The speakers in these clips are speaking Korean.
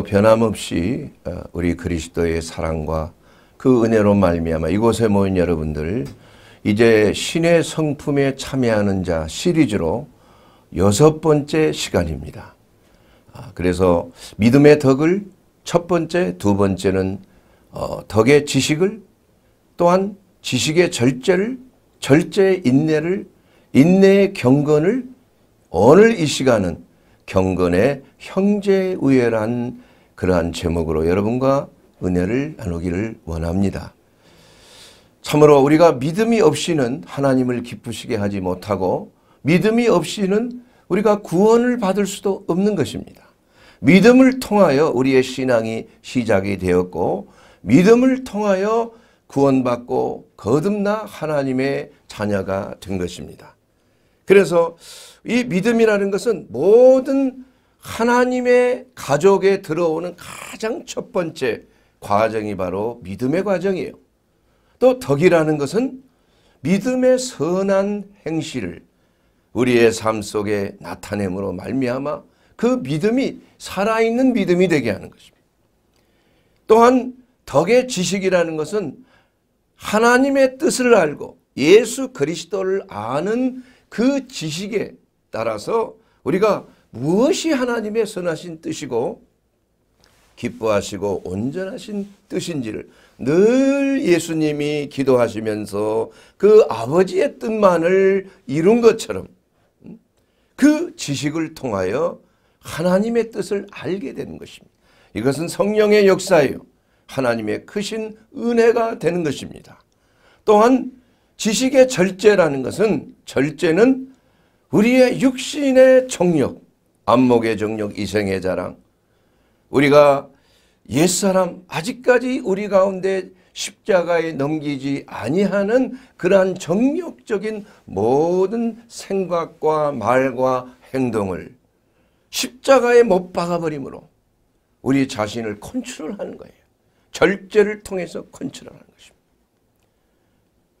또 변함없이 어, 우리 그리스도의 사랑과 그 은혜로 말미암아 이곳에 모인 여러분들 이제 신의 성품에 참여하는 자 시리즈로 여섯 번째 시간입니다. 아, 그래서 믿음의 덕을 첫 번째, 두 번째는 어, 덕의 지식을 또한 지식의 절제를 절제의 인내를 인내의 경건을 오늘 이 시간은 경건의 형제 우애란 그러한 제목으로 여러분과 은혜를 나누기를 원합니다. 참으로 우리가 믿음이 없이는 하나님을 기쁘시게 하지 못하고 믿음이 없이는 우리가 구원을 받을 수도 없는 것입니다. 믿음을 통하여 우리의 신앙이 시작이 되었고 믿음을 통하여 구원받고 거듭나 하나님의 자녀가 된 것입니다. 그래서 이 믿음이라는 것은 모든 하나님의 가족에 들어오는 가장 첫 번째 과정이 바로 믿음의 과정이에요. 또 덕이라는 것은 믿음의 선한 행실을 우리의 삶 속에 나타냄으로 말미암아 그 믿음이 살아있는 믿음이 되게 하는 것입니다. 또한 덕의 지식이라는 것은 하나님의 뜻을 알고 예수 그리스도를 아는 그 지식에 따라서 우리가 무엇이 하나님의 선하신 뜻이고 기뻐하시고 온전하신 뜻인지를 늘 예수님이 기도하시면서 그 아버지의 뜻만을 이룬 것처럼 음? 그 지식을 통하여 하나님의 뜻을 알게 되는 것입니다. 이것은 성령의 역사예요. 하나님의 크신 은혜가 되는 것입니다. 또한 지식의 절제라는 것은 절제는 우리의 육신의 정력, 안목의 정력 이생의 자랑 우리가 옛사람 아직까지 우리 가운데 십자가에 넘기지 아니하는 그러한 정력적인 모든 생각과 말과 행동을 십자가에 못 박아버림으로 우리 자신을 컨트롤하는 거예요. 절제를 통해서 컨트롤하는 것입니다.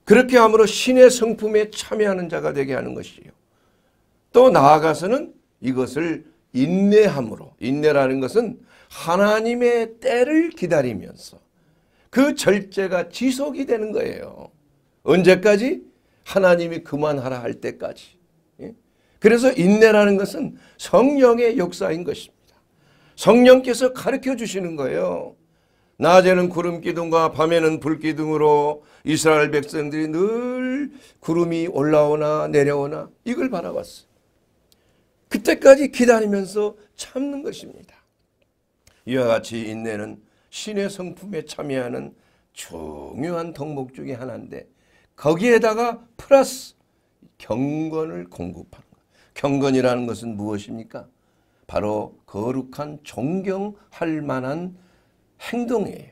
그렇게 함으로 신의 성품에 참여하는 자가 되게 하는 것이요. 에또 나아가서는 이것을 인내함으로 인내라는 것은 하나님의 때를 기다리면서 그 절제가 지속이 되는 거예요. 언제까지? 하나님이 그만하라 할 때까지. 예? 그래서 인내라는 것은 성령의 역사인 것입니다. 성령께서 가르쳐 주시는 거예요. 낮에는 구름 기둥과 밤에는 불 기둥으로 이스라엘 백성들이 늘 구름이 올라오나 내려오나 이걸 바라봤어요. 그때까지 기다리면서 참는 것입니다. 이와 같이 인내는 신의 성품에 참여하는 중요한 덕목 중의 하나인데 거기에다가 플러스 경건을 공급하는 것. 경건이라는 것은 무엇입니까? 바로 거룩한 존경할 만한 행동이에요.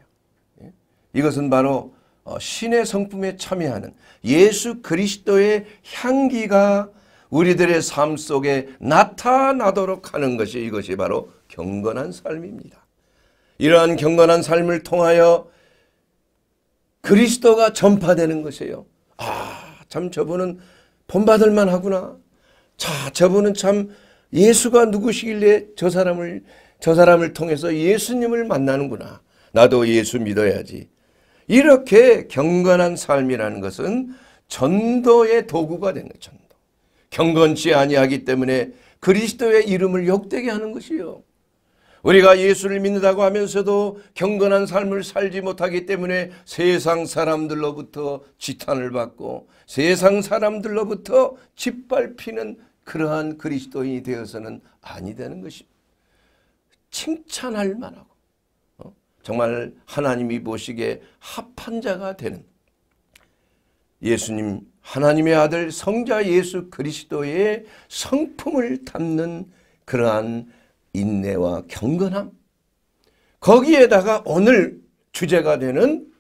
예? 이것은 바로 어, 신의 성품에 참여하는 예수 그리스도의 향기가 우리들의 삶 속에 나타나도록 하는 것이 이것이 바로 경건한 삶입니다. 이러한 경건한 삶을 통하여 그리스도가 전파되는 것이에요. 아, 참 저분은 본받을 만하구나. 자, 저분은 참 예수가 누구시길래 저 사람을 저 사람을 통해서 예수님을 만나는구나. 나도 예수 믿어야지. 이렇게 경건한 삶이라는 것은 전도의 도구가 된 거죠. 경건치 아니하기 때문에 그리스도의 이름을 욕되게 하는 것이요. 우리가 예수를 믿는다고 하면서도 경건한 삶을 살지 못하기 때문에 세상 사람들로부터 지탄을 받고 세상 사람들로부터 짓밟히는 그러한 그리스도인이 되어서는 아니 되는 것입니다. 칭찬할 만하고 어? 정말 하나님이 보시기에 합한 자가 되는 예수님 하나님의 아들 성자 예수 그리스도의 성품을 담는 그러한 인내와 경건함 거기에다가 오늘 주제가 되는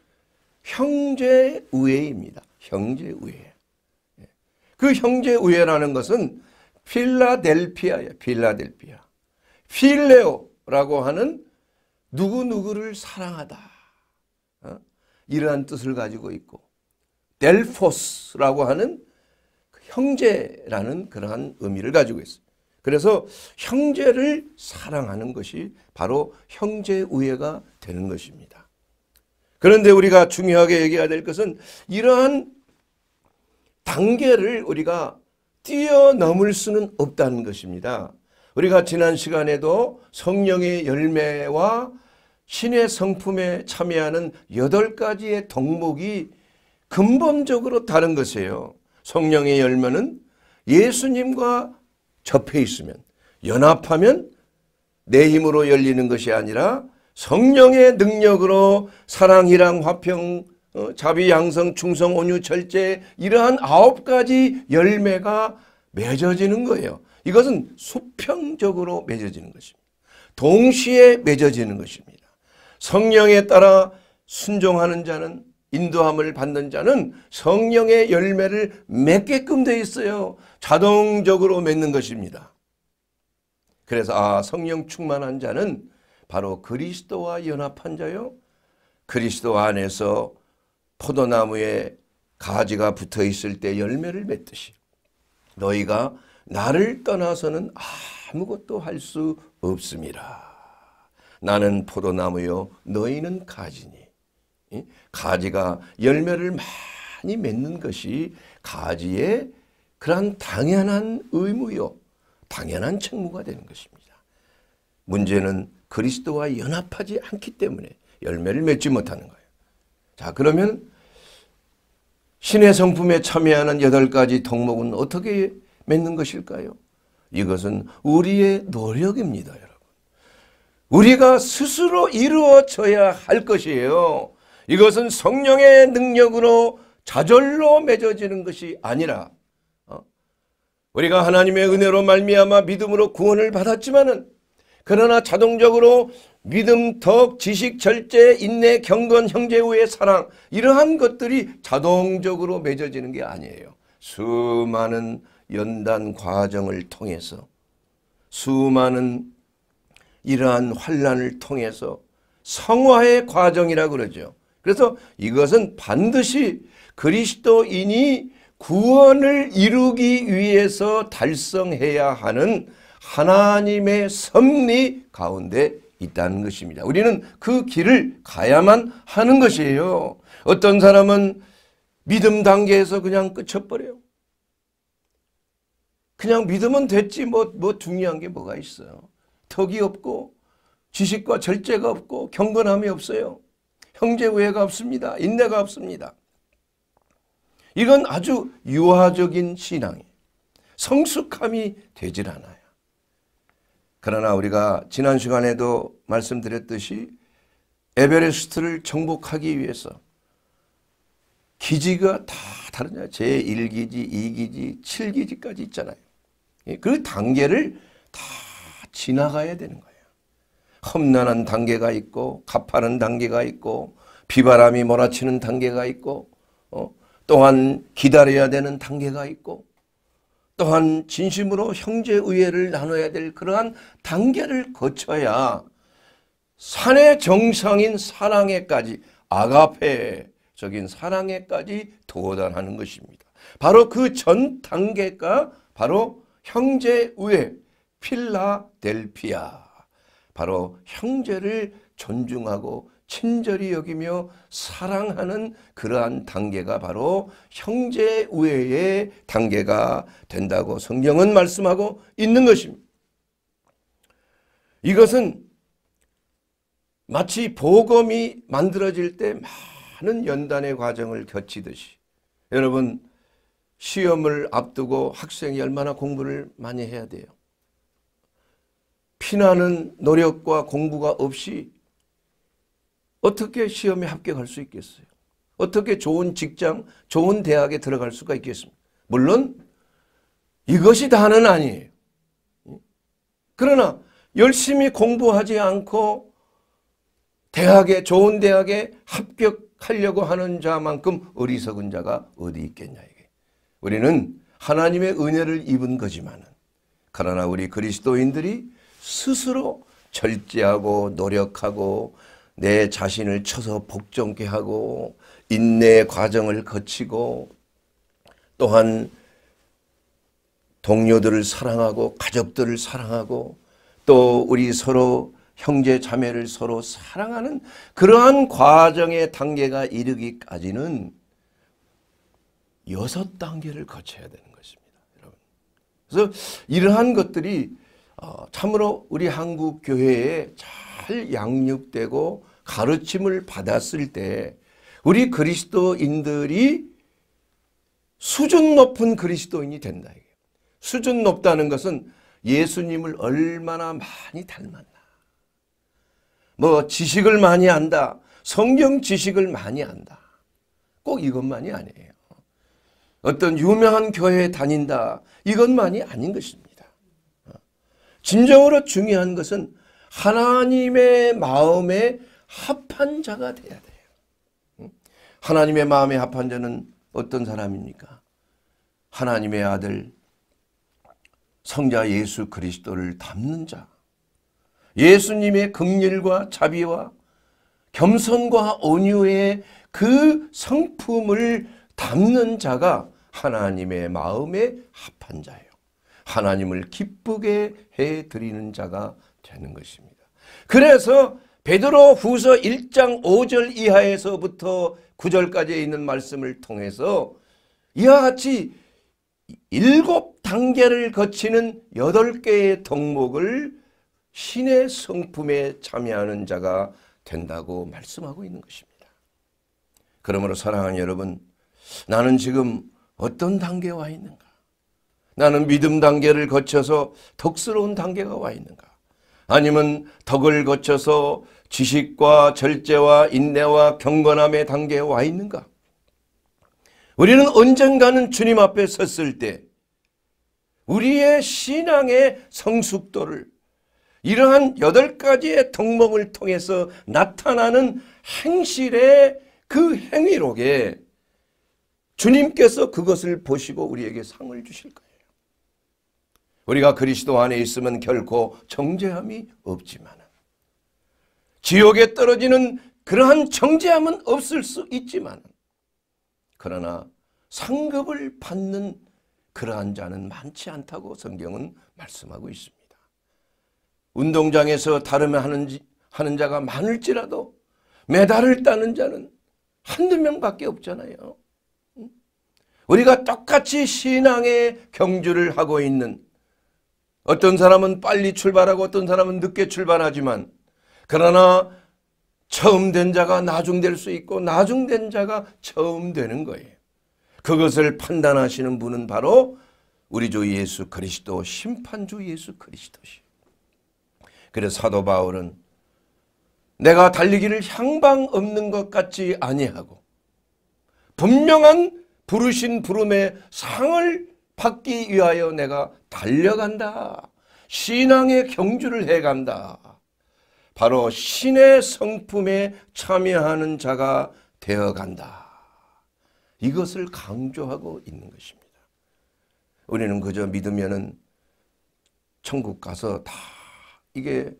형제 우애입니다. 형제 우애. 그 형제 우애라는 것은 필라델피아예 필라델피아. 필레오라고 하는 누구누구를 사랑하다. 어? 이러한 뜻을 가지고 있고 델포스라고 하는 그 형제라는 그러한 의미를 가지고 있어요. 그래서 형제를 사랑하는 것이 바로 형제 우애가 되는 것입니다. 그런데 우리가 중요하게 얘기해야 될 것은 이러한 단계를 우리가 뛰어넘을 수는 없다는 것입니다. 우리가 지난 시간에도 성령의 열매와 신의 성품에 참여하는 여덟 가지의 덕목이 근본적으로 다른 것이에요. 성령의 열매는 예수님과 접해 있으면 연합하면 내 힘으로 열리는 것이 아니라 성령의 능력으로 사랑이랑 화평 어, 자비 양성 충성 온유 절제 이러한 아홉 가지 열매가 맺어지는 거예요. 이것은 수평적으로 맺어지는 것입니다. 동시에 맺어지는 것입니다. 성령에 따라 순종하는 자는 인도함을 받는 자는 성령의 열매를 맺게끔 돼 있어요. 자동적으로 맺는 것입니다. 그래서 아 성령 충만한 자는 바로 그리스도와 연합한 자요. 그리스도 안에서 포도나무에 가지가 붙어 있을 때 열매를 맺듯이 너희가 나를 떠나서는 아무것도 할 수 없습니다. 나는 포도나무요 너희는 가지니 예? 가지가 열매를 많이 맺는 것이 가지의 그러한 당연한 의무요. 당연한 책무가 되는 것입니다. 문제는 그리스도와 연합하지 않기 때문에 열매를 맺지 못하는 거예요. 자 그러면 신의 성품에 참여하는 여덟 가지 덕목은 어떻게 맺는 것일까요? 이것은 우리의 노력입니다. 여러분. 우리가 스스로 이루어져야 할 것이에요. 이것은 성령의 능력으로 좌절로 맺어지는 것이 아니라 어, 우리가 하나님의 은혜로 말미암아 믿음으로 구원을 받았지만은 그러나 자동적으로 믿음, 덕, 지식, 절제, 인내, 경건, 형제우애, 사랑 이러한 것들이 자동적으로 맺어지는 게 아니에요. 수많은 연단 과정을 통해서 수많은 이러한 환란을 통해서 성화의 과정이라 그러죠. 그래서 이것은 반드시 그리스도인이 구원을 이루기 위해서 달성해야 하는 하나님의 섭리 가운데 있다는 것입니다. 우리는 그 길을 가야만 하는 것이에요. 어떤 사람은 믿음 단계에서 그냥 끝쳐버려요. 그냥 믿으면 됐지 뭐, 뭐 중요한 게 뭐가 있어요. 덕이 없고 지식과 절제가 없고 경건함이 없어요. 형제 우애가 없습니다. 인내가 없습니다. 이건 아주 유화적인 신앙이 성숙함이 되질 않아요. 그러나 우리가 지난 시간에도 말씀드렸듯이 에베레스트를 정복하기 위해서 기지가 다 다르냐. 제1기지, 2기지, 7기지까지 있잖아요. 예, 그 단계를 다 지나가야 되는 거예요. 험난한 단계가 있고 가파른 단계가 있고 비바람이 몰아치는 단계가 있고 어? 또한 기다려야 되는 단계가 있고 또한 진심으로 형제 우애를 나눠야 될 그러한 단계를 거쳐야 산의 정상인 사랑에까지 아가페적인 사랑에까지 도달하는 것입니다. 바로 그 전 단계가 바로 형제 우애 필라델피아 바로 형제를 존중하고 친절히 여기며 사랑하는 그러한 단계가 바로 형제 우애의 단계가 된다고 성경은 말씀하고 있는 것입니다. 이것은 마치 보검이 만들어질 때 많은 연단의 과정을 거치듯이 여러분 시험을 앞두고 학생이 얼마나 공부를 많이 해야 돼요. 피나는 노력과 공부가 없이 어떻게 시험에 합격할 수 있겠어요? 어떻게 좋은 직장, 좋은 대학에 들어갈 수가 있겠습니까? 물론 이것이 다는 아니에요. 그러나 열심히 공부하지 않고 대학에 좋은 대학에 합격하려고 하는 자만큼 어리석은 자가 어디 있겠냐 이게. 우리는 하나님의 은혜를 입은 거지만 그러나 우리 그리스도인들이 스스로 절제하고 노력하고 내 자신을 쳐서 복종케 하고 인내 의 과정을 거치고 또한 동료들을 사랑하고 가족들을 사랑하고 또 우리 서로 형제 자매를 서로 사랑하는 그러한 과정의 단계가 이르기까지는 여섯 단계를 거쳐야 되는 것입니다. 여러분. 그래서 이러한 것들이 어, 참으로 우리 한국 교회에 잘 양육되고 가르침을 받았을 때 우리 그리스도인들이 수준 높은 그리스도인이 된다. 수준 높다는 것은 예수님을 얼마나 많이 닮았나. 뭐 지식을 많이 안다. 성경 지식을 많이 안다. 꼭 이것만이 아니에요. 어떤 유명한 교회에 다닌다. 이것만이 아닌 것입니다. 진정으로 중요한 것은 하나님의 마음에 합한 자가 돼야 돼요. 하나님의 마음에 합한 자는 어떤 사람입니까? 하나님의 아들 성자 예수 그리스도를 닮는 자. 예수님의 긍휼과 자비와 겸손과 온유의 그 성품을 담는 자가 하나님의 마음에 합한 자예요. 하나님을 기쁘게 해드리는 자가 되는 것입니다. 그래서 베드로 후서 1장 5절 이하에서부터 9절까지 있는 말씀을 통해서 이와 같이 일곱 단계를 거치는 여덟 개의 덕목을 신의 성품에 참여하는 자가 된다고 말씀하고 있는 것입니다. 그러므로 사랑하는 여러분, 나는 지금 어떤 단계에 와 있는가? 나는 믿음 단계를 거쳐서 덕스러운 단계가 와 있는가? 아니면 덕을 거쳐서 지식과 절제와 인내와 경건함의 단계에 와 있는가? 우리는 언젠가는 주님 앞에 섰을 때 우리의 신앙의 성숙도를 이러한 여덟 가지의 덕목을 통해서 나타나는 행실의 그 행위록에 주님께서 그것을 보시고 우리에게 상을 주실 거예요. 우리가 그리스도 안에 있으면 결코 정죄함이 없지만 지옥에 떨어지는 그러한 정죄함은 없을 수 있지만 그러나 상급을 받는 그러한 자는 많지 않다고 성경은 말씀하고 있습니다. 운동장에서 다름을 하는, 하는 자가 많을지라도 메달을 따는 자는 한두 명밖에 없잖아요. 우리가 똑같이 신앙의 경주를 하고 있는 어떤 사람은 빨리 출발하고 어떤 사람은 늦게 출발하지만 그러나 처음 된 자가 나중될 수 있고 나중된 자가 처음 되는 거예요. 그것을 판단하시는 분은 바로 우리 주 예수 그리스도 심판주 예수 그리스도시. 그래서 사도 바울은 내가 달리기를 향방 없는 것 같지 아니하고 분명한 부르신 부름의 상을 받기 위하여 내가 달려간다. 신앙의 경주를 해간다. 바로 신의 성품에 참여하는 자가 되어간다. 이것을 강조하고 있는 것입니다. 우리는 그저 믿으면 천국 가서 다 이게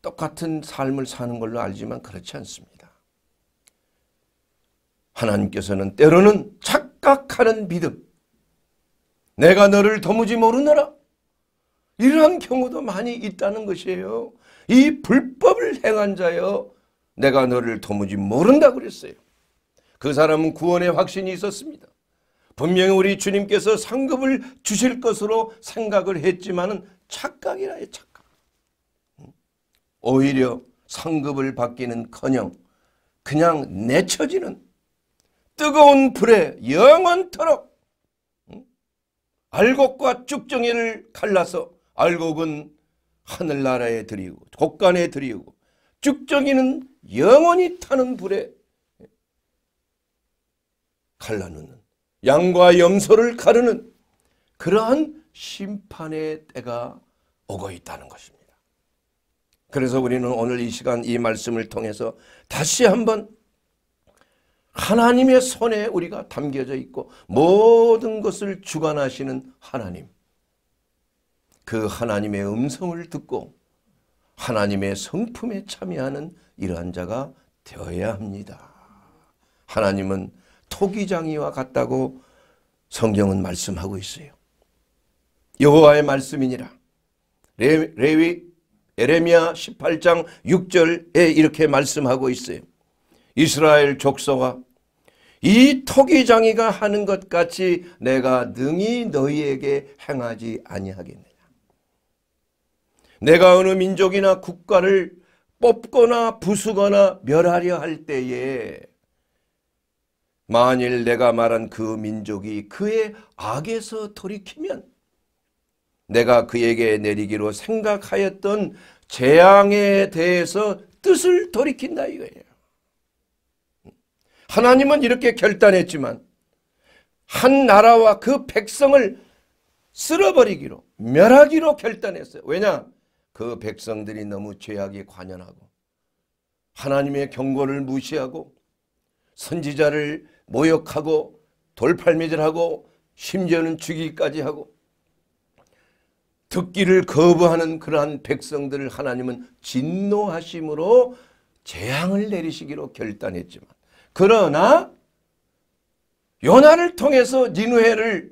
똑같은 삶을 사는 걸로 알지만 그렇지 않습니다. 하나님께서는 때로는 착각하는 믿음, 내가 너를 도무지 모르노라. 이러한 경우도 많이 있다는 것이에요. 이 불법을 행한 자여 내가 너를 도무지 모른다 그랬어요. 그 사람은 구원의 확신이 있었습니다. 분명히 우리 주님께서 상급을 주실 것으로 생각을 했지만 착각이라 해 착각. 오히려 상급을 받기는커녕 그냥 내쳐지는 뜨거운 불에 영원토록 알곡과 쭉정이를 갈라서 알곡은 하늘나라에 드리고 곡간에 드리고 쭉정이는 영원히 타는 불에 갈라놓는 양과 염소를 가르는 그러한 심판의 때가 오고 있다는 것입니다. 그래서 우리는 오늘 이 시간 이 말씀을 통해서 다시 한번 하나님의 손에 우리가 담겨져 있고 모든 것을 주관하시는 하나님 그 하나님의 음성을 듣고 하나님의 성품에 참여하는 이러한 자가 되어야 합니다. 하나님은 토기장이와 같다고 성경은 말씀하고 있어요. 여호와의 말씀이니라. 레, 레위 에레미야 18장 6절에 이렇게 말씀하고 있어요. 이스라엘 족속아 이 토기장이가 하는 것 같이 내가 능히 너희에게 행하지 아니하겠느냐. 내가 어느 민족이나 국가를 뽑거나 부수거나 멸하려 할 때에 만일 내가 말한 그 민족이 그의 악에서 돌이키면 내가 그에게 내리기로 생각하였던 재앙에 대해서 뜻을 돌이킨다 이거예요. 하나님은 이렇게 결단했지만 한 나라와 그 백성을 쓸어버리기로 멸하기로 결단했어요. 왜냐? 그 백성들이 너무 죄악에 관연하고 하나님의 경고를 무시하고 선지자를 모욕하고 돌팔매질하고 심지어는 죽이기까지 하고 듣기를 거부하는 그러한 백성들을 하나님은 진노하심으로 재앙을 내리시기로 결단했지만 그러나 요나를 통해서 니누해를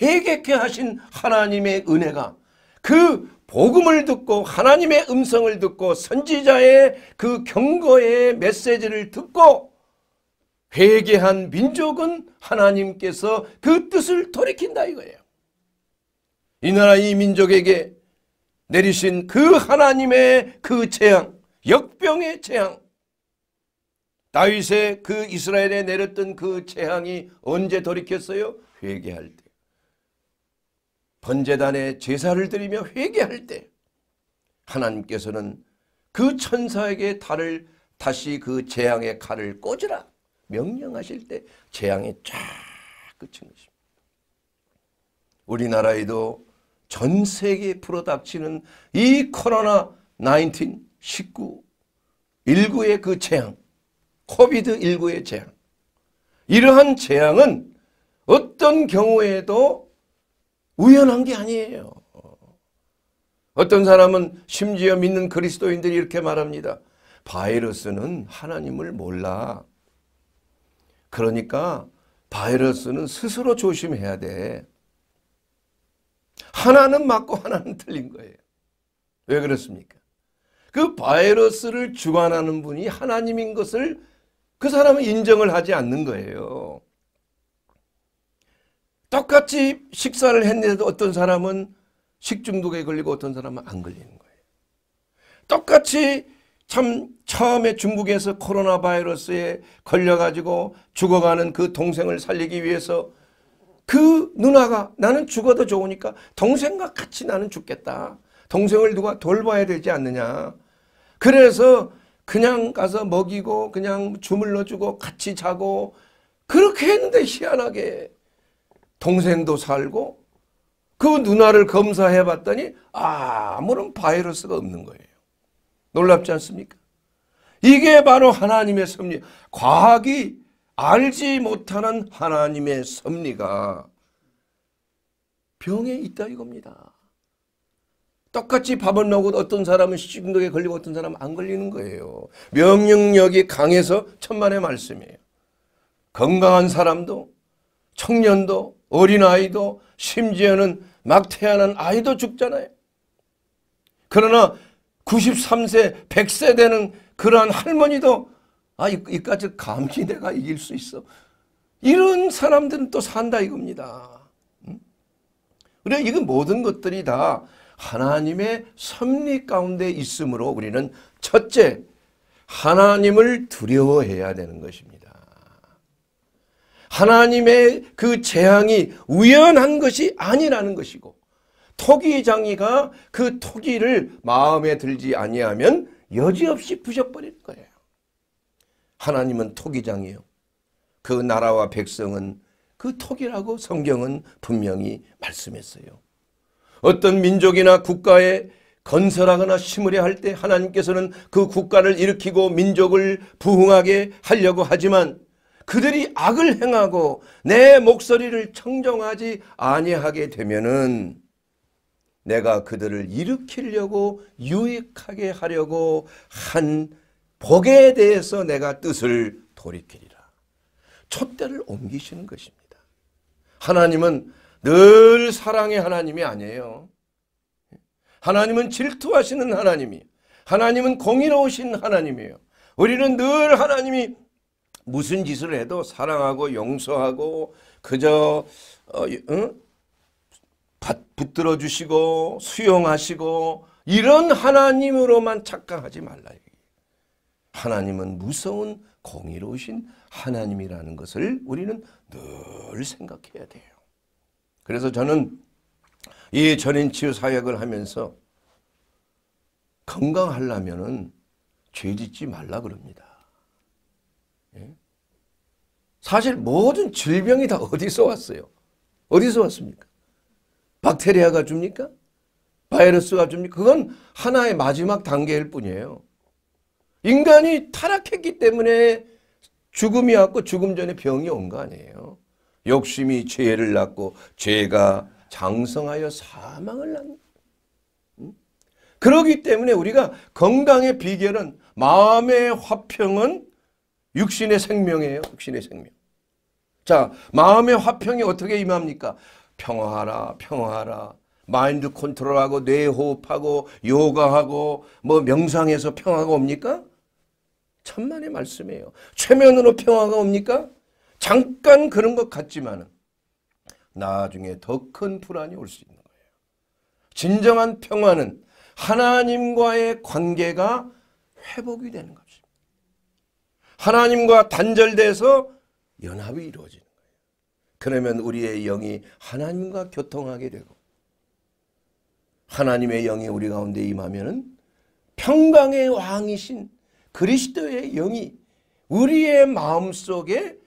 회개케 하신 하나님의 은혜가 그 복음을 듣고 하나님의 음성을 듣고 선지자의 그 경고의 메시지를 듣고 회개한 민족은 하나님께서 그 뜻을 돌이킨다 이거예요. 이 나라 이 민족에게 내리신 그 하나님의 그 재앙, 역병의 재앙, 다윗의 그 이스라엘에 내렸던 그 재앙이 언제 돌이켰어요? 회개할 때. 번제단에 제사를 드리며 회개할 때 하나님께서는 그 천사에게 달을 다시 그 재앙의 칼을 꽂으라 명령하실 때 재앙이 쫙 끝인 것입니다. 우리나라에도 전 세계에 불어닥치는 이 코로나 19, 19, 19의 그 재앙 코비드19의 재앙. 이러한 재앙은 어떤 경우에도 우연한 게 아니에요. 어떤 사람은 심지어 믿는 그리스도인들이 이렇게 말합니다. 바이러스는 하나님을 몰라. 그러니까 바이러스는 스스로 조심해야 돼. 하나는 맞고 하나는 틀린 거예요. 왜 그렇습니까? 그 바이러스를 주관하는 분이 하나님인 것을 그 사람은 인정을 하지 않는 거예요. 똑같이 식사를 했는데도 어떤 사람은 식중독에 걸리고 어떤 사람은 안 걸리는 거예요. 똑같이 참 처음에 중국에서 코로나 바이러스에 걸려가지고 죽어가는 그 동생을 살리기 위해서 그 누나가 나는 죽어도 좋으니까 동생과 같이 나는 죽겠다. 동생을 누가 돌봐야 되지 않느냐. 그래서 그냥 가서 먹이고 그냥 주물러 주고 같이 자고 그렇게 했는데 희한하게 동생도 살고 그 누나를 검사해 봤더니 아무런 바이러스가 없는 거예요. 놀랍지 않습니까? 이게 바로 하나님의 섭리. 과학이 알지 못하는 하나님의 섭리가 병에 있다 이겁니다. 똑같이 밥을 먹어도 어떤 사람은 식중독에 걸리고 어떤 사람은 안 걸리는 거예요. 명령력이 강해서 천만의 말씀이에요. 건강한 사람도 청년도 어린아이도 심지어는 막 태어난 아이도 죽잖아요. 그러나 93세 100세 되는 그러한 할머니도 아 이까지 감히 내가 이길 수 있어. 이런 사람들은 또 산다 이겁니다. 그래 이건 모든 것들이 다 하나님의 섭리 가운데 있으므로 우리는 첫째 하나님을 두려워해야 되는 것입니다. 하나님의 그 재앙이 우연한 것이 아니라는 것이고 토기장이가 그 토기를 마음에 들지 아니하면 여지없이 부셔버리 거예요. 하나님은 토기장이요. 그 나라와 백성은 그 토기라고 성경은 분명히 말씀했어요. 어떤 민족이나 국가에 건설하거나 심으려 할 때 하나님께서는 그 국가를 일으키고 민족을 부흥하게 하려고 하지만 그들이 악을 행하고 내 목소리를 청정하지 아니하게 되면은 내가 그들을 일으키려고 유익하게 하려고 한 복에 대해서 내가 뜻을 돌이키리라. 촛대를 옮기시는 것입니다. 하나님은 늘 사랑의 하나님이 아니에요. 하나님은 질투하시는 하나님이 하나님은 공의로우신 하나님이에요. 우리는 늘 하나님이 무슨 짓을 해도 사랑하고 용서하고 그저 어, 응? 붙들어 주시고 수용하시고 이런 하나님으로만 착각하지 말라. 하나님은 무서운 공의로우신 하나님이라는 것을 우리는 늘 생각해야 돼요. 그래서 저는 이 전인치유 사역을 하면서 건강하려면은 죄 짓지 말라 그럽니다. 예? 사실 모든 질병이 다 어디서 왔어요? 어디서 왔습니까? 박테리아가 줍니까? 바이러스가 줍니까? 그건 하나의 마지막 단계일 뿐이에요. 인간이 타락했기 때문에 죽음이 왔고 죽음 전에 병이 온 거 아니에요. 욕심이 죄를 낳고 죄가 장성하여 사망을 낳는 음? 그러기 때문에 우리가 건강의 비결은 마음의 화평은 육신의 생명이에요. 육신의 생명. 자, 마음의 화평이 어떻게 임합니까? 평화하라, 평화하라. 마인드 컨트롤하고 뇌 호흡하고 요가하고 뭐 명상해서 평화가 옵니까? 천만의 말씀이에요. 최면으로 평화가 옵니까? 잠깐 그런 것 같지만 나중에 더 큰 불안이 올 수 있는 거예요. 진정한 평화는 하나님과의 관계가 회복이 되는 것입니다. 하나님과 단절돼서 연합이 이루어지는 거예요. 그러면 우리의 영이 하나님과 교통하게 되고 하나님의 영이 우리 가운데 임하면 평강의 왕이신 그리스도의 영이 우리의 마음속에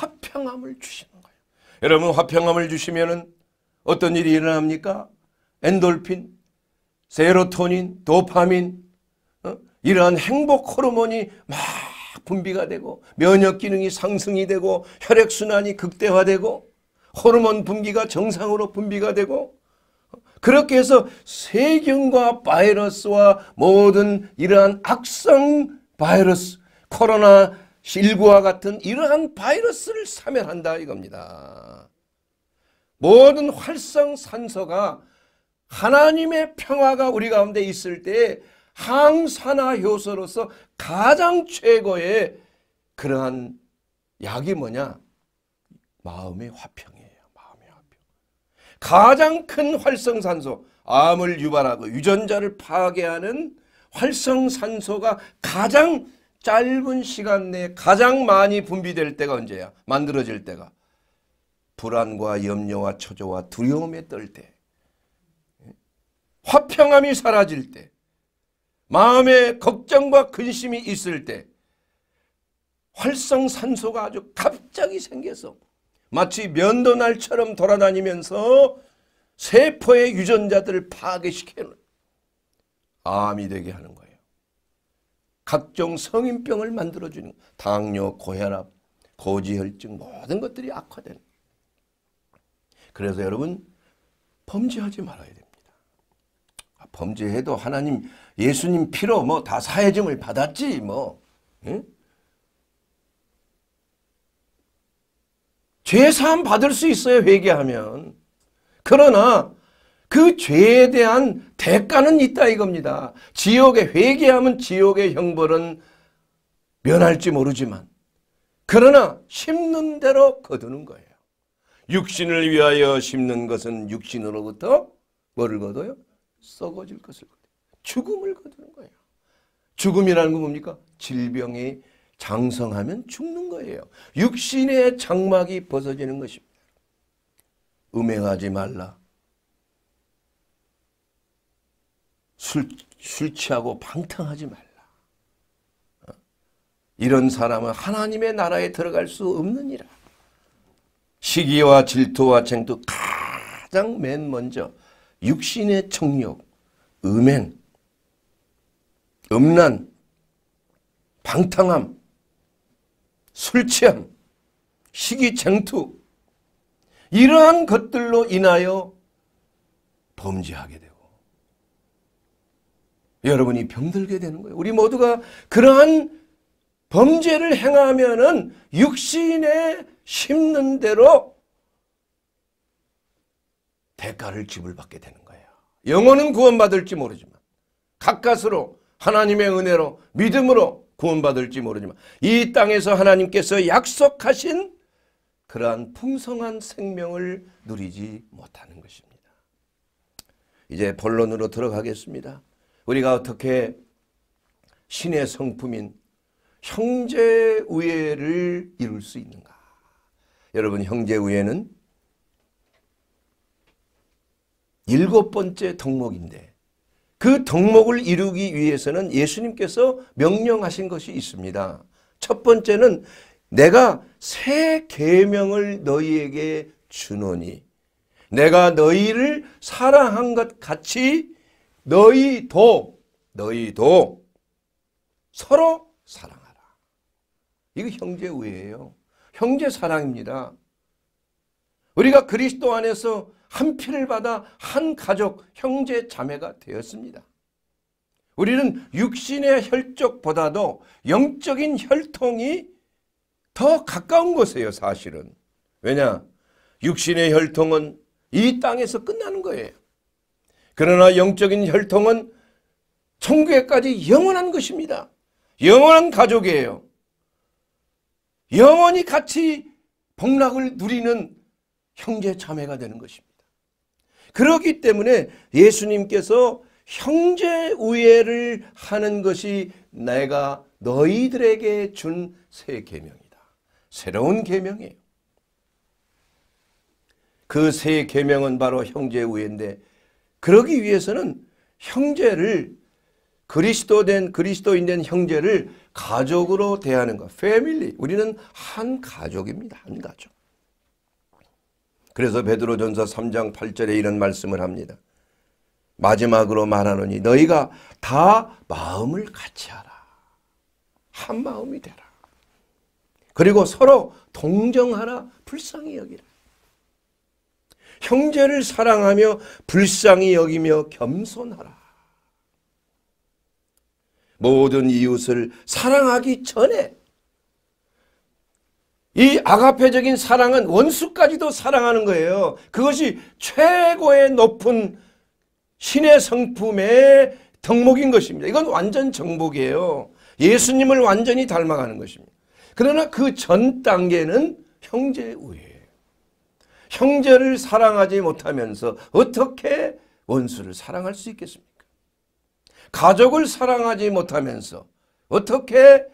화평함을 주시는 거예요. 여러분 화평함을 주시면은 어떤 일이 일어납니까? 엔돌핀, 세로토닌, 도파민 어? 이러한 행복 호르몬이 막 분비가 되고 면역 기능이 상승이 되고 혈액 순환이 극대화되고 호르몬 분비가 정상으로 분비가 되고 어? 그렇게 해서 세균과 바이러스와 모든 이러한 악성 바이러스 코로나 실구와 같은 이러한 바이러스를 사멸한다 이겁니다. 모든 활성산소가 하나님의 평화가 우리 가운데 있을 때 항산화 효소로서 가장 최고의 그러한 약이 뭐냐? 마음의 화평이에요. 마음의 화평. 가장 큰 활성산소, 암을 유발하고 유전자를 파괴하는 활성산소가 가장 짧은 시간 내에 가장 많이 분비될 때가 언제야? 만들어질 때가. 불안과 염려와 초조와 두려움에 떨 때. 화평함이 사라질 때. 마음에 걱정과 근심이 있을 때. 활성산소가 아주 갑자기 생겨서 마치 면도날처럼 돌아다니면서 세포의 유전자들을 파괴시키는 암이 되게 하는 거야. 각종 성인병을 만들어주는 당뇨, 고혈압, 고지혈증 모든 것들이 악화되는 그래서 여러분 범죄하지 말아야 됩니다. 아, 범죄해도 하나님 예수님 피로 뭐 다 사해증을 받았지 뭐 응? 예? 죄사함 받을 수 있어요 회개하면 그러나 그 죄에 대한 대가는 있다 이겁니다. 지옥에 회개하면 지옥의 형벌은 면할지 모르지만 그러나 심는 대로 거두는 거예요. 육신을 위하여 심는 것은 육신으로부터 뭐를 거둬요? 썩어질 것을 거둬요. 죽음을 거두는 거예요. 죽음이라는 건 뭡니까? 질병이 장성하면 죽는 거예요. 육신의 장막이 벗어지는 것입니다. 음행하지 말라. 술, 술 취하고 방탕하지 말라. 어? 이런 사람은 하나님의 나라에 들어갈 수 없느니라. 시기와 질투와 쟁투 가장 맨 먼저 육신의 청력, 음행, 음란, 방탕함, 술 취함, 시기 쟁투 이러한 것들로 인하여 범죄하게 되고 여러분이 병들게 되는 거예요. 우리 모두가 그러한 범죄를 행하면은 육신의 심는 대로 대가를 지불받게 되는 거예요. 영혼은 구원받을지 모르지만 가까스로 하나님의 은혜로 믿음으로 구원받을지 모르지만 이 땅에서 하나님께서 약속하신 그러한 풍성한 생명을 누리지 못하는 것입니다. 이제 본론으로 들어가겠습니다. 우리가 어떻게 신의 성품인 형제 우애를 이룰 수 있는가? 여러분 형제 우애는 일곱 번째 덕목인데 그 덕목을 이루기 위해서는 예수님께서 명령하신 것이 있습니다. 첫 번째는 내가 새 계명을 너희에게 주노니 내가 너희를 사랑한 것 같이 너희도 너희도 서로 사랑하라. 이거 형제 우애예요. 형제 사랑입니다. 우리가 그리스도 안에서 한 피를 받아 한 가족 형제 자매가 되었습니다. 우리는 육신의 혈족보다도 영적인 혈통이 더 가까운 것이에요 사실은. 왜냐? 육신의 혈통은 이 땅에서 끝나는 거예요. 그러나 영적인 혈통은 천국에까지 영원한 것입니다. 영원한 가족이에요. 영원히 같이 복락을 누리는 형제 자매가 되는 것입니다. 그렇기 때문에 예수님께서 형제 우애를 하는 것이 내가 너희들에게 준 새 계명이다. 새로운 계명이에요. 그 새 계명은 바로 형제 우애인데 그러기 위해서는 형제를 그리스도 된 그리스도인 된 형제를 가족으로 대하는 것. 패밀리. 우리는 한 가족입니다. 한 가족. 그래서 베드로전서 3장 8절에 이런 말씀을 합니다. 마지막으로 말하노니 너희가 다 마음을 같이 하라. 한 마음이 되라. 그리고 서로 동정하라. 불쌍히 여기라. 형제를 사랑하며 불쌍히 여기며 겸손하라. 모든 이웃을 사랑하기 전에 이 아가페적인 사랑은 원수까지도 사랑하는 거예요. 그것이 최고의 높은 신의 성품의 덕목인 것입니다. 이건 완전 정복이에요. 예수님을 완전히 닮아가는 것입니다. 그러나 그 전 단계는 형제 우애예요. 형제를 사랑하지 못하면서 어떻게 원수를 사랑할 수 있겠습니까? 가족을 사랑하지 못하면서 어떻게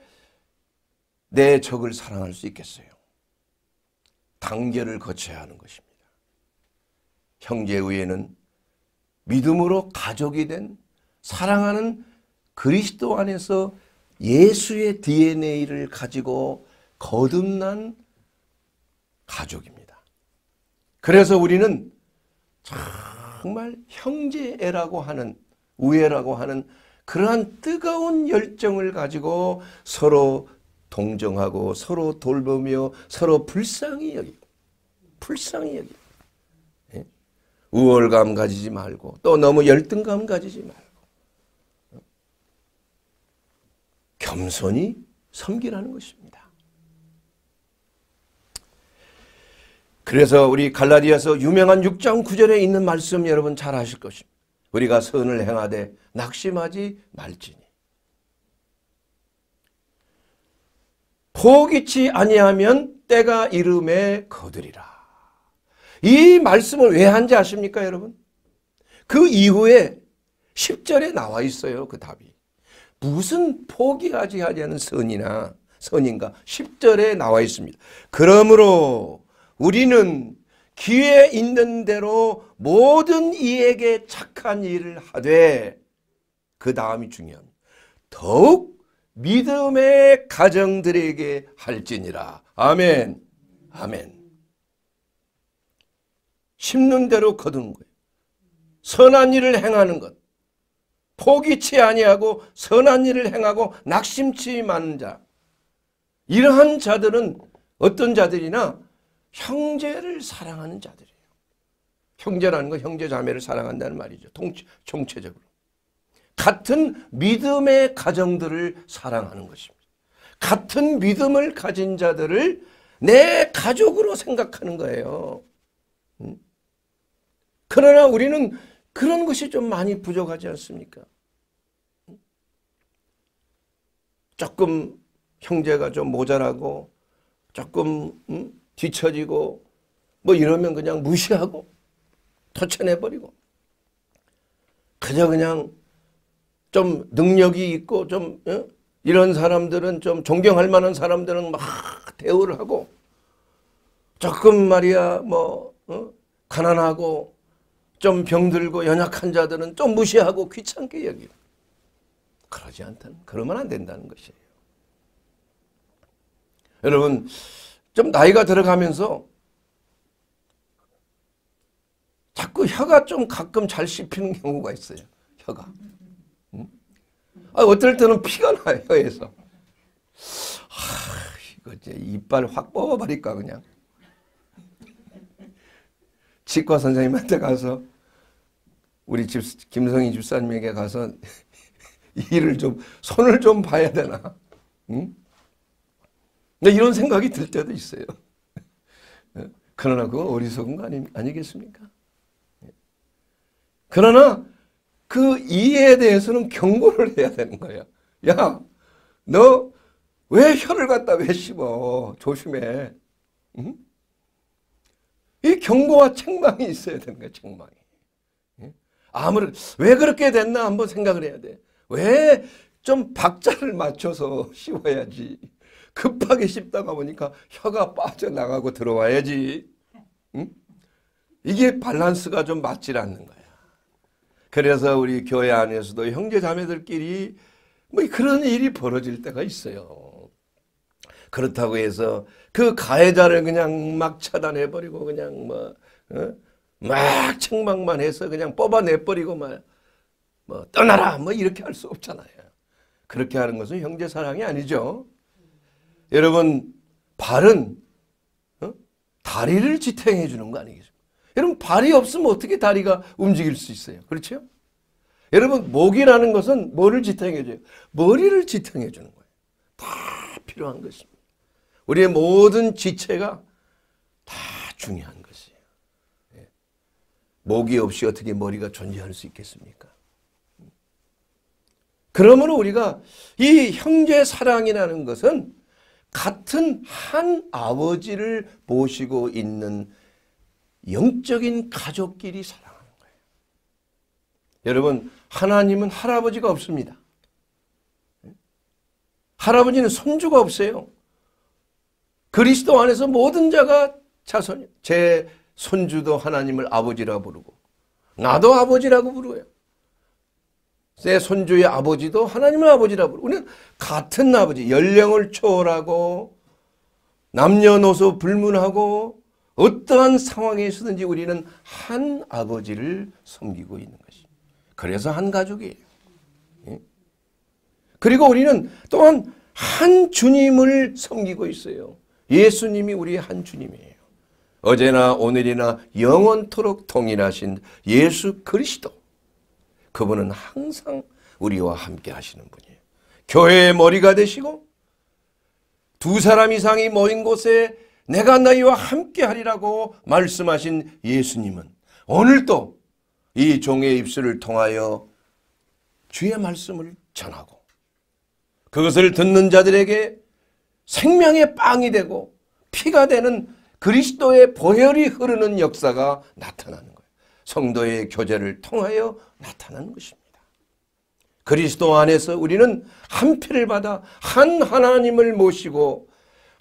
내 적을 사랑할 수 있겠어요? 단계를 거쳐야 하는 것입니다. 형제 외에는 믿음으로 가족이 된 사랑하는 그리스도 안에서 예수의 DNA를 가지고 거듭난 가족입니다. 그래서 우리는 정말 형제애라고 하는 우애라고 하는 그러한 뜨거운 열정을 가지고 서로 동정하고 서로 돌보며 서로 불쌍히 여기고 불쌍히 여기고 예? 우월감 가지지 말고 또 너무 열등감 가지지 말고 겸손히 섬기라는 것입니다. 그래서 우리 갈라디아서 유명한 6장 9절에 있는 말씀 여러분 잘 아실 것입니다. 우리가 선을 행하되 낙심하지 말지니. 포기치 아니하면 때가 이름에 거두리라. 이 말씀을 왜 한지 아십니까 여러분? 그 이후에 10절에 나와 있어요 그 답이. 무슨 포기하지 하지 않 선이나 선인가 10절에 나와 있습니다. 그러므로 우리는 기회 있는 대로 모든 이에게 착한 일을 하되 그 다음이 중요합니다. 더욱 믿음의 가정들에게 할지니라. 아멘. 아멘. 심는 대로 거둔 거예요. 선한 일을 행하는 것. 포기치 아니하고 선한 일을 행하고 낙심치 많은 자. 이러한 자들은 어떤 자들이나 형제를 사랑하는 자들이에요. 형제라는 건 형제 자매를 사랑한다는 말이죠. 통치, 총체적으로. 같은 믿음의 가정들을 사랑하는 것입니다. 같은 믿음을 가진 자들을 내 가족으로 생각하는 거예요. 음? 그러나 우리는 그런 것이 좀 많이 부족하지 않습니까? 조금 형제가 좀 모자라고 조금 음? 뒤처지고 뭐 이러면 그냥 무시하고 터쳐내버리고 그저 그냥 좀 능력이 있고 좀 어? 이런 사람들은 좀 존경할 만한 사람들은 막 대우를 하고 조금 말이야 뭐 어? 가난하고 좀 병들고 연약한 자들은 좀 무시하고 귀찮게 여기고 그러지 않다는 그러면 안 된다는 것이에요. 여러분 좀 나이가 들어가면서 자꾸 혀가 좀 가끔 잘 씹히는 경우가 있어요. 혀가. 응? 음? 아, 어떨 때는 피가 나요, 혀에서. 아, 이거 이제 이빨 확 뽑아버릴까, 그냥. 치과 선생님한테 가서, 우리 집, 김성희 집사님에게 가서, 이를 좀, 손을 좀 봐야 되나. 응? 네, 이런 생각이 들 때도 있어요. 네, 그러나 그건 어리석은 거 아니, 아니겠습니까? 네. 그러나 그이에 대해서는 경고를 해야 되는 거야. 야, 너 왜 혀를 갖다 왜 씹어? 조심해. 응? 이 경고와 책망이 있어야 되는 거야, 책망이. 예? 아무리, 왜 그렇게 됐나 한번 생각을 해야 돼. 왜 좀 박자를 맞춰서 씹어야지. 급하게 씹다가 보니까 혀가 빠져나가고 들어와야지. 응? 이게 밸런스가 좀 맞질 않는 거야. 그래서 우리 교회 안에서도 형제 자매들끼리 뭐 그런 일이 벌어질 때가 있어요. 그렇다고 해서 그 가해자를 그냥 막 차단해버리고 그냥 뭐, 어? 막 책망만 해서 그냥 뽑아내버리고 막, 뭐 떠나라 뭐 이렇게 할 수 없잖아요. 그렇게 하는 것은 형제 사랑이 아니죠. 여러분 발은 어? 다리를 지탱해 주는 거 아니겠습니까? 여러분 발이 없으면 어떻게 다리가 움직일 수 있어요? 그렇죠? 여러분 목이라는 것은 뭐를 지탱해 줘요? 머리를 지탱해 주는 거예요. 다 필요한 것입니다. 우리의 모든 지체가 다 중요한 것이에요. 예. 목이 없이 어떻게 머리가 존재할 수 있겠습니까? 그러므로 우리가 이 형제 사랑이라는 것은 같은 한 아버지를 모시고 있는 영적인 가족끼리 사랑하는 거예요. 여러분 하나님은 할아버지가 없습니다. 할아버지는 손주가 없어요. 그리스도 안에서 모든 자가 자손, 제 손주도 하나님을 아버지라 부르고 나도 아버지라고 부르고요. 내 손주의 아버지도 하나님을 아버지라 부르고 우리는 같은 아버지 연령을 초월하고 남녀노소 불문하고 어떠한 상황에 있든지 었 우리는 한 아버지를 섬기고 있는 것입니다. 그래서 한 가족이에요. 예? 그리고 우리는 또한 한 주님을 섬기고 있어요. 예수님이 우리의 한 주님이에요. 어제나 오늘이나 영원토록 통일하신 예수 그리스도 그분은 항상 우리와 함께 하시는 분이에요. 교회의 머리가 되시고 두 사람 이상이 모인 곳에 내가 너희와 함께 하리라고 말씀하신 예수님은 오늘도 이 종의 입술을 통하여 주의 말씀을 전하고 그것을 듣는 자들에게 생명의 빵이 되고 피가 되는 그리스도의 보혈이 흐르는 역사가 나타나는 거예요. 성도의 교제를 통하여 나타나는 것입니다. 그리스도 안에서 우리는 한 피를 받아 한 하나님을 모시고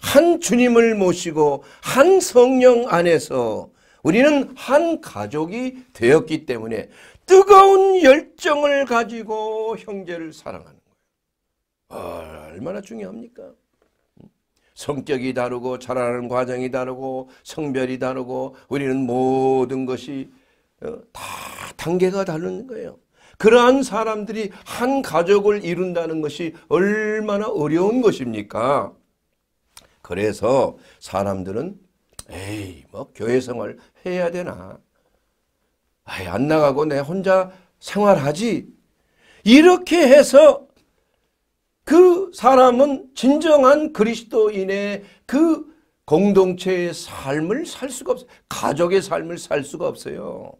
한 주님을 모시고 한 성령 안에서 우리는 한 가족이 되었기 때문에 뜨거운 열정을 가지고 형제를 사랑하는 거예요. 얼마나 중요합니까? 성격이 다르고 자라는 과정이 다르고 성별이 다르고 우리는 모든 것이 어, 다 단계가 다른 거예요. 그러한 사람들이 한 가족을 이룬다는 것이 얼마나 어려운 것입니까? 그래서 사람들은 에이 뭐 교회 생활 해야 되나 아이 안 나가고 내 혼자 생활하지 이렇게 해서 그 사람은 진정한 그리스도인의 그 공동체의 삶을 살 수가 없어요. 가족의 삶을 살 수가 없어요.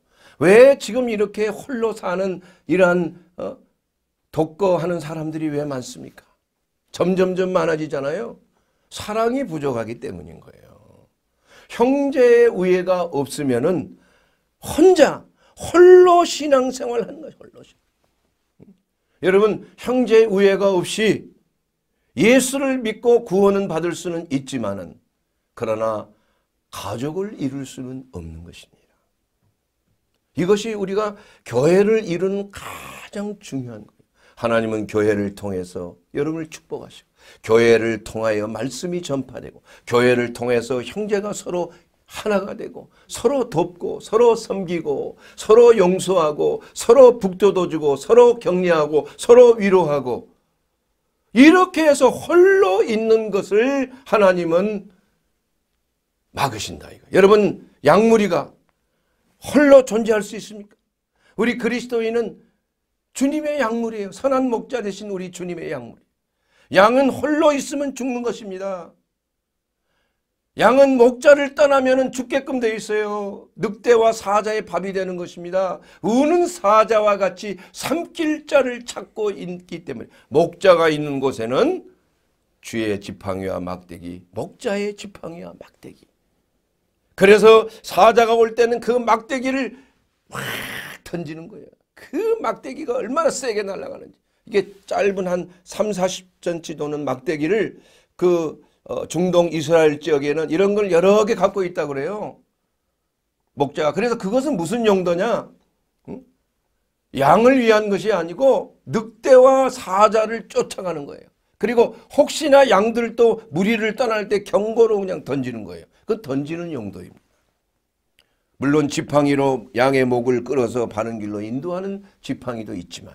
왜 지금 이렇게 홀로 사는 이러한 어? 독거하는 사람들이 왜 많습니까? 점점점 많아지잖아요. 사랑이 부족하기 때문인 거예요. 형제의 우애가 없으면 은 혼자 홀로 신앙생활 하는 거예요. 홀로 여러분 형제의 우애가 없이 예수를 믿고 구원은 받을 수는 있지만은 그러나 가족을 이룰 수는 없는 것입니다. 이것이 우리가 교회를 이루는 가장 중요한 거 하나님은 교회를 통해서 여러분을 축복하시고 교회를 통하여 말씀이 전파되고 교회를 통해서 형제가 서로 하나가 되고 서로 돕고 서로 섬기고 서로 용서하고 서로 북돋워 주고 서로 격려하고 서로 위로하고 이렇게 해서 홀로 있는 것을 하나님은 막으신다 이거. 여러분 양무리가 홀로 존재할 수 있습니까? 우리 그리스도인은 주님의 약물이에요. 선한 목자 되신 우리 주님의 약물. 양은 홀로 있으면 죽는 것입니다. 양은 목자를 떠나면 죽게끔 되어 있어요. 늑대와 사자의 밥이 되는 것입니다. 우는 사자와 같이 삼킬 자를 찾고 있기 때문에 목자가 있는 곳에는 주의 지팡이와 막대기, 목자의 지팡이와 막대기. 그래서 사자가 올 때는 그 막대기를 확 던지는 거예요. 그 막대기가 얼마나 세게 날아가는지. 이게 짧은 한 3, 40cm 도는 막대기를 그 어, 중동 이스라엘 지역에는 이런 걸 여러 개 갖고 있다 그래요. 목자가. 그래서 그것은 무슨 용도냐? 양을 위한 것이 아니고 늑대와 사자를 쫓아가는 거예요. 그리고 혹시나 양들도 무리를 떠날 때 경고로 그냥 던지는 거예요. 그 던지는 용도입니다. 물론 지팡이로 양의 목을 끌어서 바른 길로 인도하는 지팡이도 있지만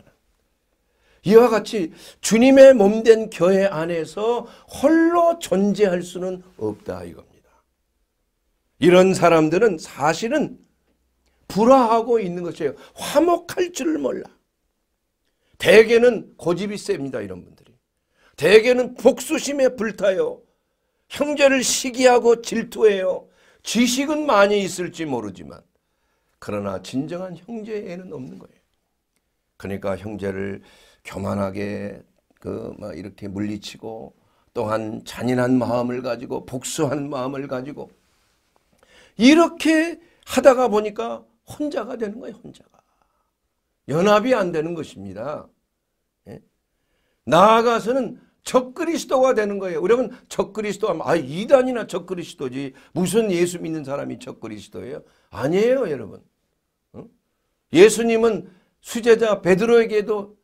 이와 같이 주님의 몸 된 교회 안에서 홀로 존재할 수는 없다 이겁니다. 이런 사람들은 사실은 불화하고 있는 것이에요. 화목할 줄 몰라. 대개는 고집이 셉니다. 이런 분들이. 대개는 복수심에 불타요. 형제를 시기하고 질투해요. 지식은 많이 있을지 모르지만 그러나 진정한 형제에는 없는 거예요. 그러니까 형제를 교만하게 그막 뭐 이렇게 물리치고 또한 잔인한 마음을 가지고 복수한 마음을 가지고 이렇게 하다가 보니까 혼자가 되는 거예요. 혼자가. 연합이 안 되는 것입니다. 예? 나아가서는 적그리스도가 되는 거예요. 여러분 적그리스도 하면 아 이단이나 적그리스도지 무슨 예수 믿는 사람이 적그리스도예요? 아니에요 여러분. 응? 예수님은 수제자 베드로에게도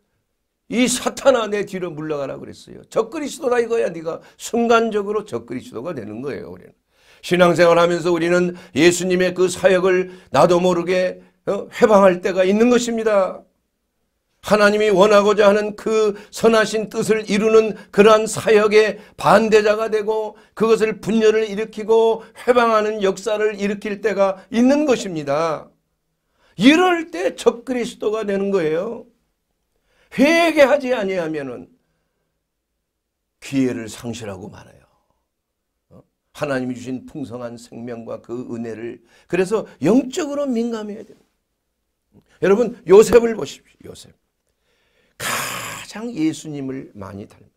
이 사탄아 내 뒤로 물러가라 그랬어요. 적그리스도다 이거야 네가 순간적으로 적그리스도가 되는 거예요 우리는. 신앙생활 하면서 우리는 예수님의 그 사역을 나도 모르게 어, 회방할 때가 있는 것입니다. 하나님이 원하고자 하는 그 선하신 뜻을 이루는 그러한 사역의 반대자가 되고 그것을 분열을 일으키고 해방하는 역사를 일으킬 때가 있는 것입니다. 이럴 때 적그리스도가 되는 거예요. 회개하지 아니하면은 기회를 상실하고 말아요. 어? 하나님이 주신 풍성한 생명과 그 은혜를 그래서 영적으로 민감해야 됩니 여러분 요셉을 보십시오. 요셉. 가장 예수님을 많이 닮은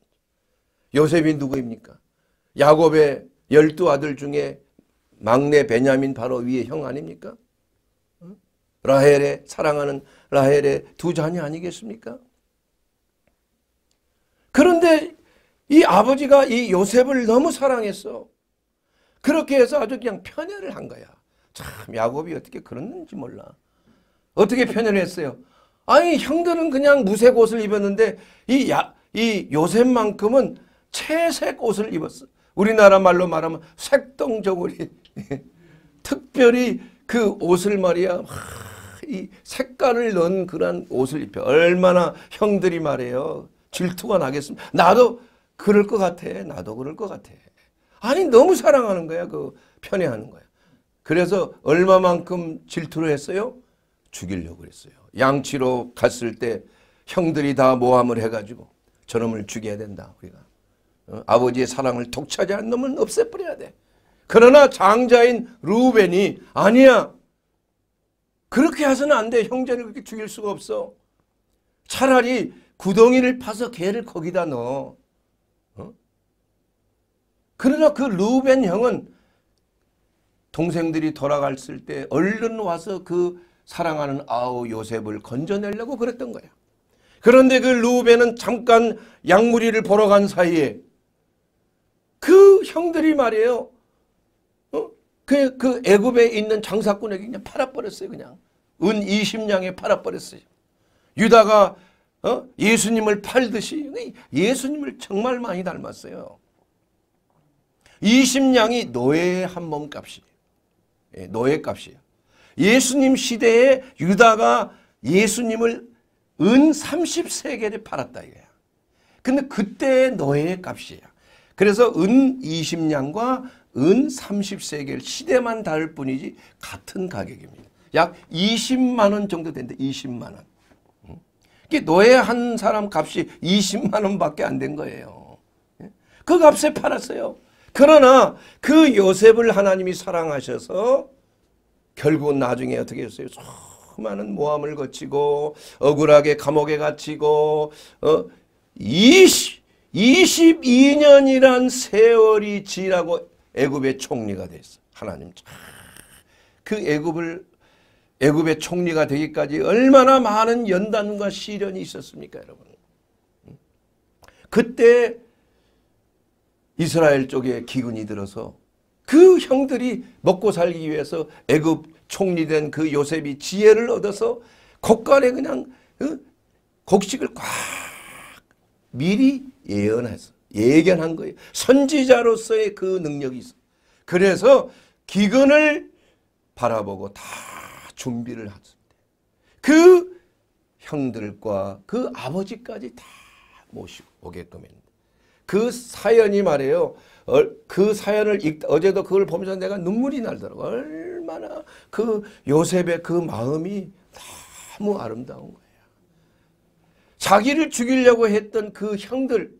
요셉이 누구입니까? 야곱의 열두 아들 중에 막내 베냐민 바로 위에 형 아닙니까? 라헬의 사랑하는 라헬의 두 자녀 아니겠습니까? 그런데 이 아버지가 이 요셉을 너무 사랑했어. 그렇게 해서 아주 그냥 편애를 한 거야. 참 야곱이 어떻게 그랬는지 몰라. 어떻게 편애를 했어요? 아니 형들은 그냥 무색 옷을 입었는데 이, 야, 이 요셉만큼은 채색 옷을 입었어. 우리나라 말로 말하면 색동저고리 특별히 그 옷을 말이야 이 색깔을 넣은 그런 옷을 입혀 얼마나 형들이 말해요 질투가 나겠습니까 나도 그럴 것 같아 나도 그럴 것 같아 아니 너무 사랑하는 거야 그 편애하는 거야 그래서 얼마만큼 질투를 했어요 죽이려고 그랬어요. 양치로 갔을 때 형들이 다 모함을 해가지고 저놈을 죽여야 된다 우리가. 어? 아버지의 사랑을 독차지한 놈은 없애버려야 돼. 그러나 장자인 루벤이 아니야. 그렇게 해서는 안 돼. 형제를 그렇게 죽일 수가 없어. 차라리 구덩이를 파서 개를 거기다 넣어. 어? 그러나 그 루벤 형은 동생들이 돌아갔을 때 얼른 와서 그 사랑하는 아우 요셉을 건져내려고 그랬던 거야. 그런데 그 루벤은 잠깐 양무리를 보러 간 사이에 그 형들이 말이에요. 어? 그, 그 애굽에 있는 장사꾼에게 그냥 팔아버렸어요. 그냥. 은 20냥에 팔아버렸어요. 유다가 어? 예수님을 팔듯이 예수님을 정말 많이 닮았어요. 20냥이 노예의 한 몸값이에요. 예, 노예값이에요. 예수님 시대에 유다가 예수님을 은3 0세겔를 팔았다 이거야. 근데 그때의 노의 값이야. 그래서 은 20냥과 은 30세겔 시대만 다를 뿐이지 같은 가격입니다. 약 20만 원 정도 된대. 20만 원. 그 노예 한 사람 값이 20만 원밖에 안 된 거예요. 예? 그 값에 팔았어요. 그러나 그 요셉을 하나님이 사랑하셔서 결국은 나중에 어떻게 했어요? 수많은 모함을 거치고 억울하게 감옥에 갇히고 어? 20, 22년이란 세월이 지나고 애굽의 총리가 됐어. 하나님 그 애굽을 애굽의 총리가 되기까지 얼마나 많은 연단과 시련이 있었습니까 여러분. 그때 이스라엘 쪽에 기근이 들어서 그 형들이 먹고 살기 위해서 애굽 총리된 그 요셉이 지혜를 얻어서 곳간에 그냥 어? 곡식을 꽉 미리 예언해서 예견한 거예요. 선지자로서의 그 능력이 있어. 그래서 기근을 바라보고 다 준비를 했습니다. 그 형들과 그 아버지까지 다 모시고 오게끔 했는데 그 사연이 말이에요. 그 사연을 읽, 어제도 그걸 보면서 내가 눈물이 날더라고. 얼마나 그 요셉의 그 마음이 너무 아름다운 거예요. 자기를 죽이려고 했던 그 형들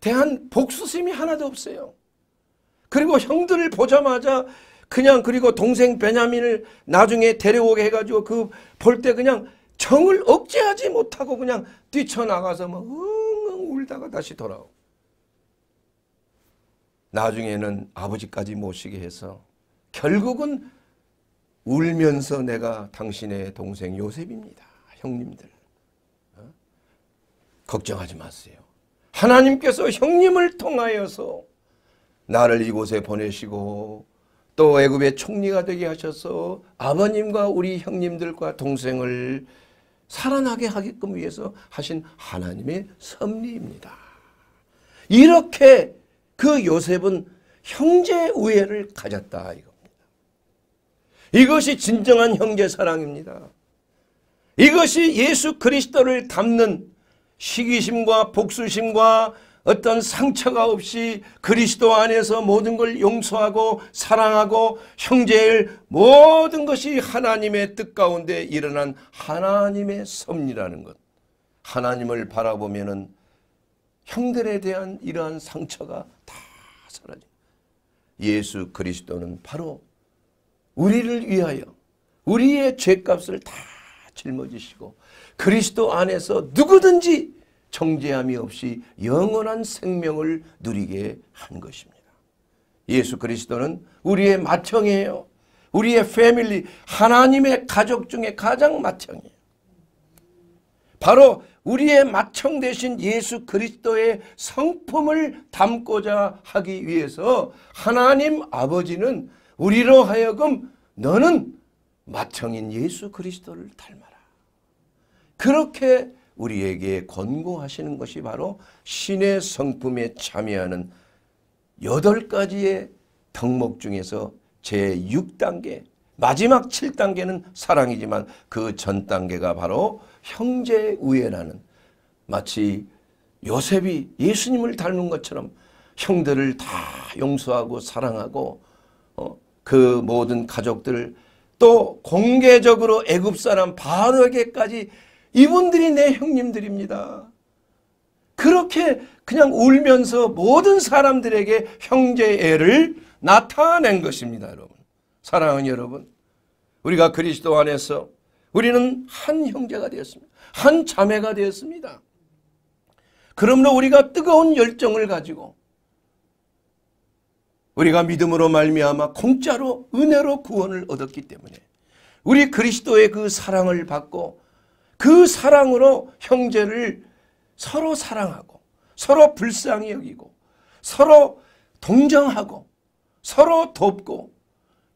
대한 복수심이 하나도 없어요. 그리고 형들을 보자마자 그냥 그리고 동생 베냐민을 나중에 데려오게 해가지고 그 볼 때 그냥 정을 억제하지 못하고 그냥 뛰쳐나가서 막 뭐, 음, 울다가 다시 돌아오고 나중에는 아버지까지 모시게 해서 결국은 울면서 내가 당신의 동생 요셉입니다. 형님들. 어? 걱정하지 마세요. 하나님께서 형님을 통하여서 나를 이곳에 보내시고 또 애굽의 총리가 되게 하셔서 아버님과 우리 형님들과 동생을 살아나게 하게끔 위해서 하신 하나님의 섭리입니다. 이렇게 그 요셉은 형제 우애를 가졌다 이겁니다. 이것이 진정한 형제 사랑입니다. 이것이 예수 그리스도를 닮는 시기심과 복수심과 어떤 상처가 없이 그리스도 안에서 모든 걸 용서하고 사랑하고 형제의 모든 것이 하나님의 뜻 가운데 일어난 하나님의 섭리라는 것. 하나님을 바라보면은 형들에 대한 이러한 상처가 다 사라져. 예수 그리스도는 바로 우리를 위하여 우리의 죄값을 다 짊어지시고 그리스도 안에서 누구든지 정죄함이 없이 영원한 생명을 누리게 한 것입니다. 예수 그리스도는 우리의 마청이에요. 우리의 패밀리 하나님의 가족 중에 가장 마청이에요. 바로 우리의 마청 대신 예수 그리스도의 성품을 담고자 하기 위해서 하나님 아버지는 우리로 하여금 너는 마청인 예수 그리스도를 닮아라. 그렇게 우리에게 권고하시는 것이 바로 신의 성품에 참여하는 여덟 가지의 덕목 중에서 제6단계 마지막 7단계는 사랑이지만 그 전 단계가 바로 형제 우애라는 마치 요셉이 예수님을 닮은 것처럼 형들을 다 용서하고 사랑하고 어, 그 모든 가족들을 또 공개적으로 애굽 사람 바로에게까지 이분들이 내 형님들입니다. 그렇게 그냥 울면서 모든 사람들에게 형제애를 나타낸 것입니다. 여러분. 사랑하는 여러분. 우리가 그리스도 안에서 우리는 한 형제가 되었습니다. 한 자매가 되었습니다. 그러므로 우리가 뜨거운 열정을 가지고 우리가 믿음으로 말미암아 공짜로 은혜로 구원을 얻었기 때문에 우리 그리스도의 그 사랑을 받고 그 사랑으로 형제를 서로 사랑하고 서로 불쌍히 여기고 서로 동정하고 서로 돕고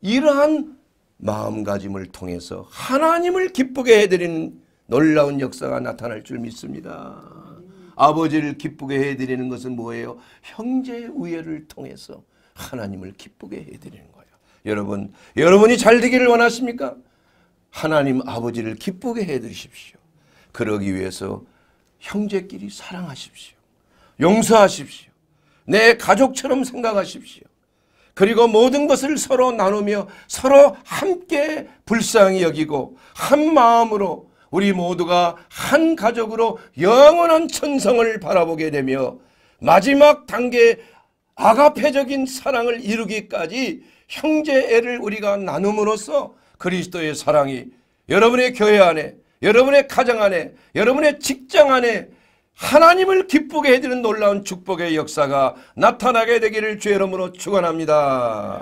이러한 마음가짐을 통해서 하나님을 기쁘게 해드리는 놀라운 역사가 나타날 줄 믿습니다. 아버지를 기쁘게 해드리는 것은 뭐예요? 형제의 우애를 통해서 하나님을 기쁘게 해드리는 거예요. 여러분, 여러분이 잘 되기를 원하십니까? 하나님 아버지를 기쁘게 해 드십시오. 그러기 위해서 형제끼리 사랑하십시오. 용서하십시오. 내 가족처럼 생각하십시오. 그리고 모든 것을 서로 나누며 서로 함께 불쌍히 여기고 한 마음으로 우리 모두가 한 가족으로 영원한 천성을 바라보게 되며 마지막 단계 아가페적인 사랑을 이루기까지 형제애를 우리가 나눔으로써 그리스도의 사랑이 여러분의 교회 안에 여러분의 가정 안에 여러분의 직장 안에 하나님을 기쁘게 해드리는 놀라운 축복의 역사가 나타나게 되기를 주의 이름으로 축원합니다.